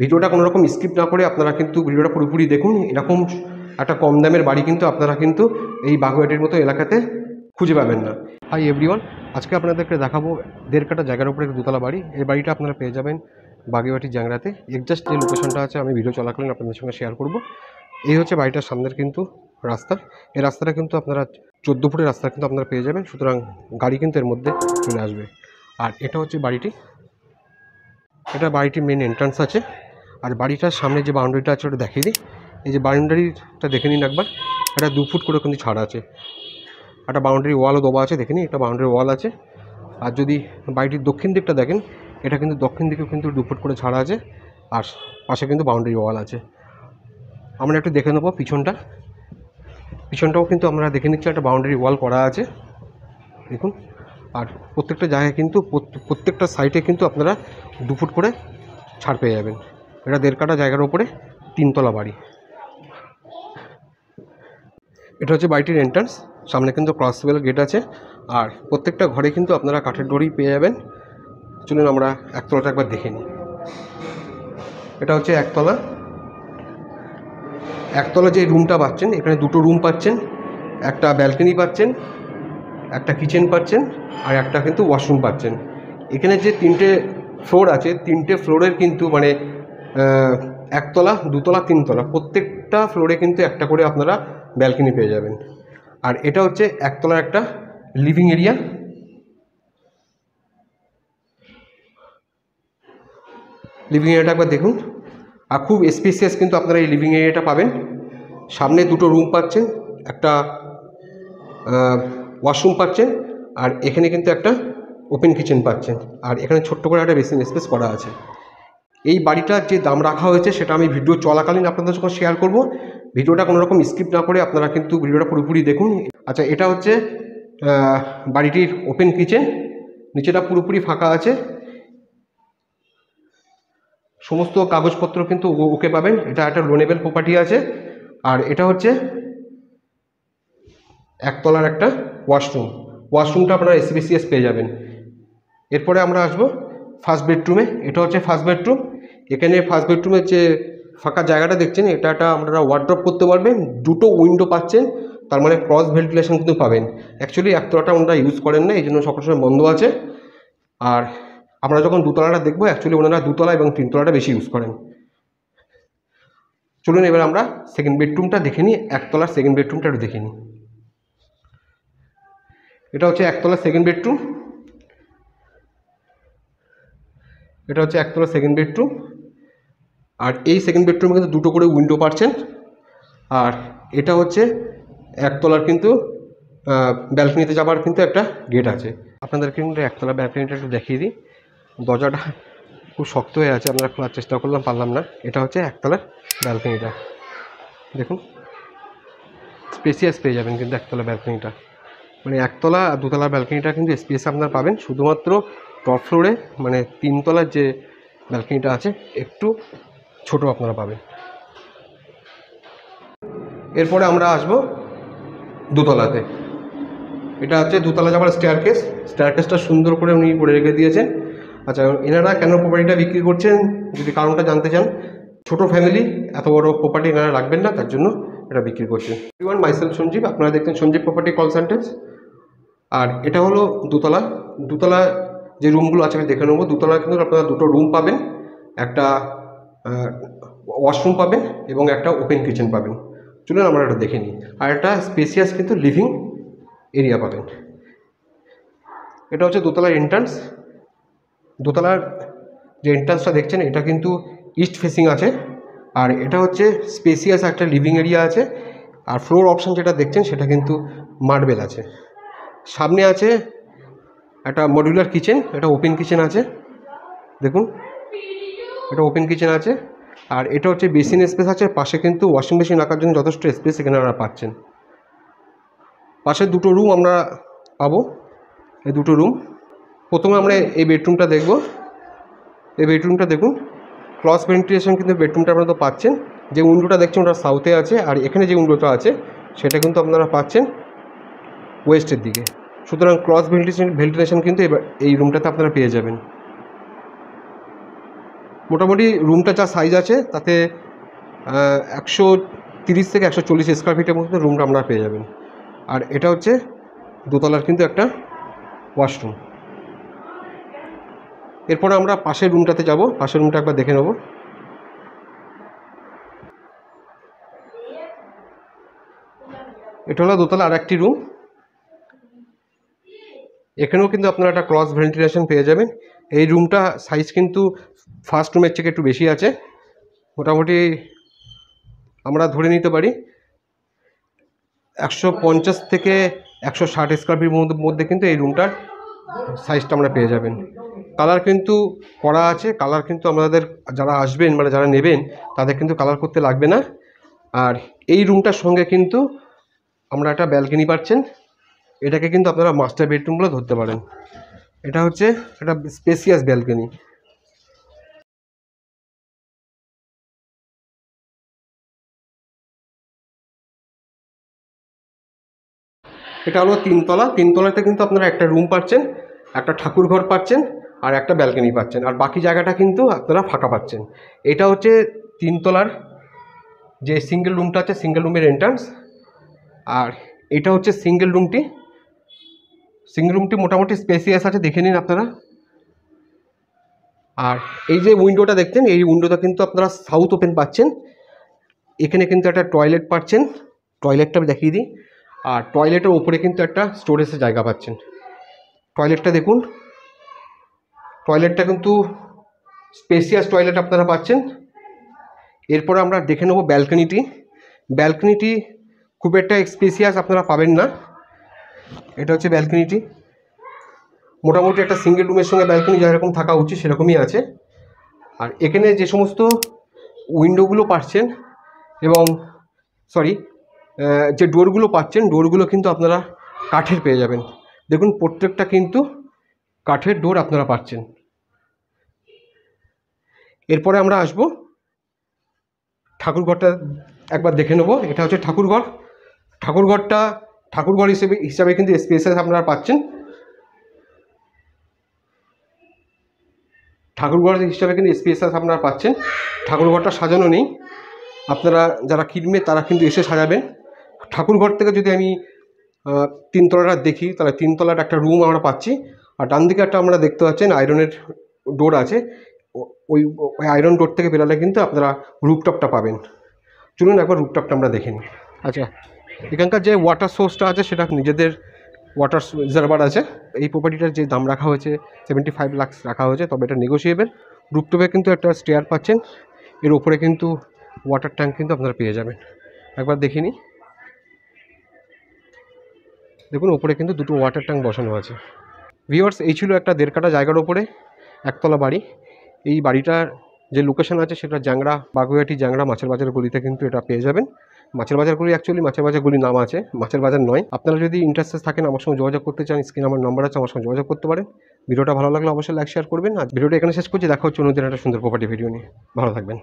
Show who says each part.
Speaker 1: ভিডিওটা কোনো রকম স্কিপ না করে আপনারা কিন্তু ভিডিওটা পুরোপুরি দেখুন এরকম একটা কম দামের বাড়ি কিন্তু আপনারা কিন্তু এই বাঘুয়াটির মতো এলাকাতে খুঁজে পাবেন না হাই এভরিওয়ান আজকে আপনাদেরকে দেখাবো দেড় কাটা জায়গার উপরে দোতলা বাড়ি এই বাড়িটা আপনারা পেয়ে যাবেন বাগেবাটি জাংরাতে এক্সাক্ট যে লোকেশনটা আছে আমি ভিডিও চলাকালীন আপনাদের সঙ্গে শেয়ার করব এই হচ্ছে বাড়িটার সামনের কিন্তু রাস্তা এই রাস্তাটা কিন্তু আপনারা চোদ্দো ফুটের রাস্তা কিন্তু আপনারা পেয়ে যাবেন সুতরাং গাড়ি কিন্তু এর মধ্যে চলে আসবে আর এটা হচ্ছে বাড়িটি এটা বাড়িটির মেন এন্ট্রান্স আছে আর বাড়িটার সামনে যে বাউন্ডারিটা আছে ওটা দেখিয়ে দিই এই যে বাউন্ডারিটা দেখে নিন একবার এটা দু ফুট করে কিন্তু ছাড় আছে একটা বাউন্ডারি ওয়ালও দেওয়া আছে দেখে নিন একটা বাউন্ডারি ওয়াল আছে আর যদি বাড়িটির দক্ষিণ দিকটা দেখেন এটা কিন্তু দক্ষিণ দিকেও কিন্তু দু ফুট করে ছাড়া আছে আর পাশে কিন্তু বাউন্ডারি ওয়াল আছে আমরা একটু দেখে নেবো পিছনটা পিছনটাও কিন্তু আমরা দেখে নিচ্ছি একটা বাউন্ডারি ওয়াল করা আছে দেখুন আর প্রত্যেকটা জায়গায় কিন্তু প্রত্যেকটা সাইটে কিন্তু আপনারা দু ফুট করে ছাড় পেয়ে যাবেন এটা দেড় কাটা জায়গার ওপরে তিনতলা বাড়ি এটা হচ্ছে বাড়িটির এন্ট্রান্স সামনে কিন্তু ক্রসওয়েল গেট আছে আর প্রত্যেকটা ঘরে কিন্তু আপনারা কাঠের ডোরই পেয়ে যাবেন চলুন আমরা একতলাটা একবার দেখে নিই এটা হচ্ছে একতলা একতলা যে রুমটা পাচ্ছেন এখানে দুটো রুম পাচ্ছেন একটা ব্যালকনি পাচ্ছেন একটা কিচেন পাচ্ছেন আর একটা কিন্তু ওয়াশরুম পাচ্ছেন এখানে যে তিনটে ফ্লোর আছে তিনটে ফ্লোরের কিন্তু মানে একতলা দুতলা তিনতলা প্রত্যেকটা ফ্লোরে কিন্তু একটা করে আপনারা ব্যালকনি পেয়ে যাবেন আর এটা হচ্ছে একতলার একটা লিভিং এরিয়া লিভিং এরিয়াটা একবার দেখুন আর খুব স্পেসিয়াস কিন্তু আপনারা এই লিভিং এরিয়াটা পাবেন সামনে দুটো রুম পাচ্ছেন একটা ওয়াশরুম পাচ্ছেন আর এখানে কিন্তু একটা ওপেন কিচেন পাচ্ছেন আর এখানে ছোট্ট করে একটা বেসিন স্পেস করা আছে এই বাড়িটার যে দাম রাখা হয়েছে সেটা আমি ভিডিও চলাকালীন আপনাদের সঙ্গে শেয়ার করব ভিডিওটা কোনো রকম স্কিপ না করে আপনারা কিন্তু ভিডিওটা পুরোপুরি দেখুন আচ্ছা এটা হচ্ছে বাড়িটির ওপেন কিচেন নিচেটা পুরোপুরি ফাঁকা আছে সমস্ত কাগজপত্র কিন্তু ওকে পাবেন এটা একটা লোনেবেল প্রপার্টি আছে আর এটা হচ্ছে একতলার একটা ওয়াশরুম ওয়াশরুমটা আপনারা এসবিসিএস পেয়ে যাবেন এরপরে আমরা আসবো ফার্স্ট বেডরুমে এটা হচ্ছে ফার্স্ট বেডরুম এখানে ফার্স্ট বেডরুমের যে ফাঁকা জায়গাটা দেখছেন এটা একটা আপনারা ওয়ার্ড্রপ করতে পারবেন দুটো উইন্ডো পাচ্ছেন তার মানে ক্রস ভেন্টিলেশন কিন্তু পাবেন অ্যাকচুয়ালি একতলাটা ওনারা ইউজ করেন না এই জন্য সকল সময় বন্ধ আছে আর আমরা যখন দুতলাটা দেখবো অ্যাকচুয়ালি ওনারা দুতলা এবং তিনতলাটা বেশি ইউজ করেন চলুন এবার আমরা সেকেন্ড বেডরুমটা দেখে নিই একতলার সেকেন্ড বেডরুমটা একটু দেখে নিই এটা হচ্ছে একতলার সেকেন্ড বেডরুম এটা হচ্ছে একতলা সেকেন্ড বেডরুম আর এই সেকেন্ড বেডরুমে কিন্তু দুটো করে উইন্ডো পাচ্ছেন আর এটা হচ্ছে একতলার কিন্তু ব্যালকনিতে যাবার কিন্তু একটা গেট আছে আপনাদেরকে কিন্তু একতলা ব্যালকনিটা একটু দেখিয়ে দিই দরজাটা খুব শক্ত হয়ে আছে আমরা খোলার চেষ্টা করলাম পারলাম না এটা হচ্ছে একতলার ব্যালকনিটা দেখুন স্পেসিয়াস পেয়ে যাবেন কিন্তু একতলা ব্যালকনিটা মানে একতলা আর দুতলা ব্যালকনিটা কিন্তু স্পেস আপনারা পাবেন শুধুমাত্র টপ ফ্লোরে মানে তিনতলার যে ব্যালকনিটা আছে একটু ছোট আপনারা পাবেন এরপরে আমরা আসব দোতলাতে এটা হচ্ছে দোতলা যাওয়ার স্টেয়ার কেস স্টেয়ার কেসটা সুন্দর করে উনি করে রেখে দিয়েছেন আচ্ছা এনারা কেন প্রপার্টিটা বিক্রি করছেন যদি কারণটা জানতে চান ছোট ফ্যামিলি এত বড় প্রপার্টি এনারা রাখবেন না তার জন্য এটা বিক্রি করছেন ইউন মাইসেল সঞ্জীব আপনারা দেখছেন সঞ্জীব প্রপার্টি কল সেন্টেন্স আর এটা হলো দুতলা দুতলা যে রুমগুলো আছে আমি দেখে নেবো দুতলা কিন্তু আপনারা দুটো রুম পাবেন একটা ওয়াশরুম পাবেন এবং একটা ওপেন কিচেন পাবেন চলুন আমরা এটা দেখে নিই আর একটা স্পেসিয়াস কিন্তু লিভিং এরিয়া পাবেন এটা হচ্ছে দোতলার এন্ট্রান্স দোতলার যে এন্ট্রান্সটা দেখছেন এটা কিন্তু ইস্ট ফেসিং আছে আর এটা হচ্ছে স্পেসিয়াস একটা লিভিং এরিয়া আছে আর ফ্লোর অপশান যেটা দেখছেন সেটা কিন্তু মার্বেল আছে সামনে আছে একটা মডিউলার কিচেন এটা ওপেন কিচেন আছে দেখুন এটা ওপেন কিচেন আছে আর এটা হচ্ছে বেসিন স্পেস আছে পাশে কিন্তু ওয়াশিং মেশিন রাখার জন্য যথেষ্ট স্পেস এখানে আপনারা পাচ্ছেন পাশে দুটো রুম আমরা পাবো এই দুটো রুম প্রথমে আমরা এই বেডরুমটা দেখব এই বেডরুমটা দেখুন ক্লস ভেন্টিলেশন কিন্তু বেডরুমটা আপনারা তো পাচ্ছেন যে উইন্ডোটা দেখছেন ওটা সাউথে আছে আর এখানে যে উইন্ডোটা আছে সেটা কিন্তু আপনারা পাচ্ছেন ওয়েস্টের দিকে সুতরাং ক্লস ভেন্টিলেশন ভেন্টিলেশন কিন্তু এই রুমটাতে আপনারা পেয়ে যাবেন মোটামুটি রুমটা যা সাইজ আছে তাতে একশো তিরিশ থেকে একশো চল্লিশ স্কোয়ার ফিটের মধ্যে রুমটা আপনারা পেয়ে যাবেন আর এটা হচ্ছে দোতলার কিন্তু একটা ওয়াশরুম এরপর আমরা পাশের রুমটাতে যাব পাশের রুমটা একবার দেখে নেব এটা হলো দোতলা আর একটি রুম এখানেও কিন্তু আপনারা একটা ক্রস ভেন্টিলেশন পেয়ে যাবেন এই রুমটা সাইজ কিন্তু ফার্স্ট রুমের থেকে একটু বেশি আছে মোটামুটি আমরা ধরে নিতে পারি একশো পঞ্চাশ থেকে একশো ষাট স্কোয়ার ফিট মধ্যে কিন্তু এই রুমটার সাইজটা আমরা পেয়ে যাবেন কালার কিন্তু করা আছে কালার কিন্তু আমাদের যারা আসবেন মানে যারা নেবেন তাদের কিন্তু কালার করতে লাগবে না আর এই রুমটার সঙ্গে কিন্তু আমরা একটা ব্যালকনি পাচ্ছেন এটাকে কিন্তু আপনারা মাস্টার বেডরুম বলে ধরতে পারেন এটা হচ্ছে একটা স্পেসিয়াস ব্যালকনি এটা হলো তিনতলা তিনতলাতে কিন্তু আপনারা একটা রুম পাচ্ছেন একটা ঠাকুর ঘর পাচ্ছেন আর একটা ব্যালকনি পাচ্ছেন আর বাকি জায়গাটা কিন্তু আপনারা ফাঁকা পাচ্ছেন এটা হচ্ছে তিনতলার যে সিঙ্গেল রুমটা আছে সিঙ্গেল রুমের এন্ট্রান্স আর এটা হচ্ছে সিঙ্গেল রুমটি সিঙ্গেল রুমটি মোটামুটি স্পেসিয়াস আছে দেখে নিন আপনারা আর এই যে উইন্ডোটা দেখছেন এই উইন্ডোটা কিন্তু আপনারা সাউথ ওপেন পাচ্ছেন এখানে কিন্তু একটা টয়লেট পাচ্ছেন টয়লেটটা আমি দেখিয়ে দিই আর টয়লেটের ওপরে কিন্তু একটা স্টোরেজের জায়গা পাচ্ছেন টয়লেটটা দেখুন টয়লেটটা কিন্তু স্পেসিয়াস টয়লেট আপনারা পাচ্ছেন এরপর আমরা দেখে নেব ব্যালকনিটি ব্যালকনিটি খুব একটা স্পেসিয়াস আপনারা পাবেন না এটা হচ্ছে ব্যালকনিটি মোটামুটি একটা সিঙ্গেল রুমের সঙ্গে ব্যালকনি যেরকম থাকা উচিত সেরকমই আছে আর এখানে যে সমস্ত উইন্ডোগুলো পাচ্ছেন এবং সরি যে ডোরগুলো পাচ্ছেন ডোরগুলো কিন্তু আপনারা কাঠের পেয়ে যাবেন দেখুন প্রত্যেকটা কিন্তু কাঠের ডোর আপনারা পাচ্ছেন এরপরে আমরা আসব ঠাকুরঘরটা একবার দেখে নেব এটা হচ্ছে ঠাকুরঘর ঠাকুরঘরটা ঠাকুরঘর হিসেবে হিসাবে কিন্তু স্পেসেস আপনারা পাচ্ছেন ঠাকুরঘর হিসাবে কিন্তু স্পেসেস আপনারা পাচ্ছেন ঠাকুরঘরটা সাজানো নেই আপনারা যারা কিনবে তারা কিন্তু এসে সাজাবেন ঠাকুরঘর থেকে যদি আমি তিনতলাটা দেখি তাহলে তিনতলার একটা রুম আমরা পাচ্ছি আর ডান দিকে একটা আমরা দেখতে পাচ্ছেন আয়রনের ডোর আছে ওই ওই আয়রন ডোর থেকে বেরালে কিন্তু আপনারা রুপটপটা পাবেন চলুন একবার রুপটপটা আমরা দেখে নিই আচ্ছা এখানকার যে ওয়াটার সোর্সটা আছে সেটা নিজেদের ওয়াটার রিজার্ভার আছে এই প্রপার্টিটার যে দাম রাখা হয়েছে সেভেন্টি ফাইভ লাক্স রাখা হয়েছে তবে এটা নেগোসিয়েবেল রুপটপে কিন্তু একটা স্টেয়ার পাচ্ছেন এর ওপরে কিন্তু ওয়াটার ট্যাঙ্ক কিন্তু আপনারা পেয়ে যাবেন একবার দেখে নিই দেখুন ওপরে কিন্তু দুটো ওয়াটার ট্যাঙ্ক বসানো আছে ভিওয়ার্স এই ছিল একটা দেড় কাটা জায়গার ওপরে একতলা বাড়ি এই বাড়িটার যে লোকেশন আছে সেটা জ্যাংরা বাগুয়াটি জ্যাংরা মাছের বাজার গলিতে কিন্তু এটা পেয়ে যাবেন মাছের বাজার গলি অ্যাকচুয়ালি মাছের বাজার গলি নাম আছে মাছের বাজার নয় আপনারা যদি ইন্টারেস্টেড থাকেন আমার সঙ্গে যোগাযোগ করতে চান স্ক্রিন আমার নাম্বার আছে আমার সঙ্গে যোগাযোগ করতে পারেন ভিডিওটা ভালো লাগলে অবশ্যই লাইক শেয়ার করবেন আর ভিডিওটা এখানে শেষ করছি দেখা হচ্ছে অন্যদিন একটা সুন্দর প্রপার্টি ভিডিও নিয়ে ভালো থাকবেন